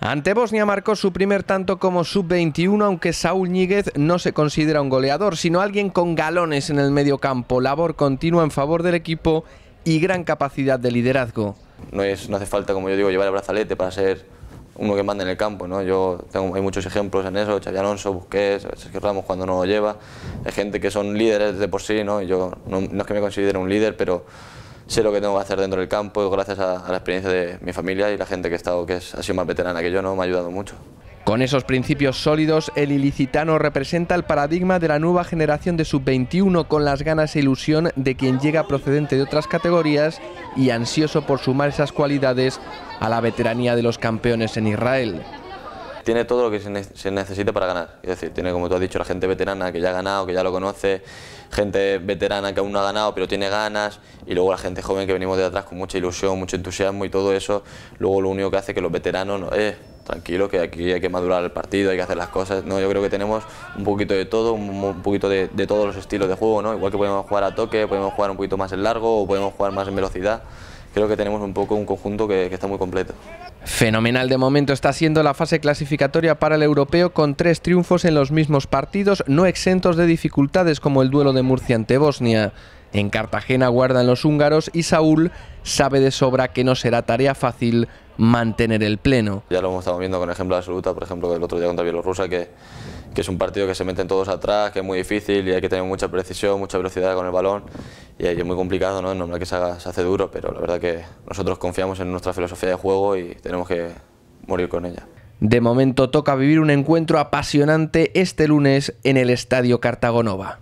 Ante Bosnia marcó su primer tanto como sub-21, aunque Saúl Ñíguez no se considera un goleador, sino alguien con galones en el medio campo, labor continua en favor del equipo y gran capacidad de liderazgo. No, es, no hace falta, como yo digo, llevar el brazalete para ser uno que manda en el campo. ¿no? Yo tengo, hay muchos ejemplos en eso, Xavi Alonso, Busquets, Ramos cuando no lo lleva. Hay gente que son líderes de por sí, ¿no? yo no es que me considere un líder, pero sé lo que tengo que hacer dentro del campo gracias a, la experiencia de mi familia y la gente que, he estado, que es, ha sido más veterana que yo, ¿no? me ha ayudado mucho. Con esos principios sólidos, el ilicitano representa el paradigma de la nueva generación de sub-21 con las ganas e ilusión de quien llega procedente de otras categorías y ansioso por sumar esas cualidades a la veteranía de los campeones en Israel tiene todo lo que se, necesita para ganar. Es decir, tiene, como tú has dicho, la gente veterana que ya ha ganado, que ya lo conoce, gente veterana que aún no ha ganado, pero tiene ganas, y luego la gente joven que venimos de atrás con mucha ilusión, mucho entusiasmo y todo eso, luego lo único que hace que los veteranos, no, eh, tranquilo, que aquí hay que madurar el partido, hay que hacer las cosas. No, yo creo que tenemos un poquito de todo, un, poquito de, de todos los estilos de juego, ¿no? Igual que podemos jugar a toque, podemos jugar un poquito más en largo o podemos jugar más en velocidad creo que tenemos un poco un conjunto que, que está muy completo. Fenomenal de momento está siendo la fase clasificatoria para el europeo con tres triunfos en los mismos partidos, no exentos de dificultades como el duelo de Murcia ante Bosnia. En Cartagena guardan los húngaros y Saúl sabe de sobra que no será tarea fácil mantener el pleno. Ya lo hemos estado viendo con ejemplo absoluta, por ejemplo, el otro día contra Bielorrusia, que, que es un partido que se meten todos atrás, que es muy difícil y hay que tener mucha precisión, mucha velocidad con el balón y es muy complicado, ¿no? Es normal que se, se hace duro, pero la verdad que nosotros confiamos en nuestra filosofía de juego y tenemos que morir con ella. De momento toca vivir un encuentro apasionante este lunes en el Estadio Cartagonova.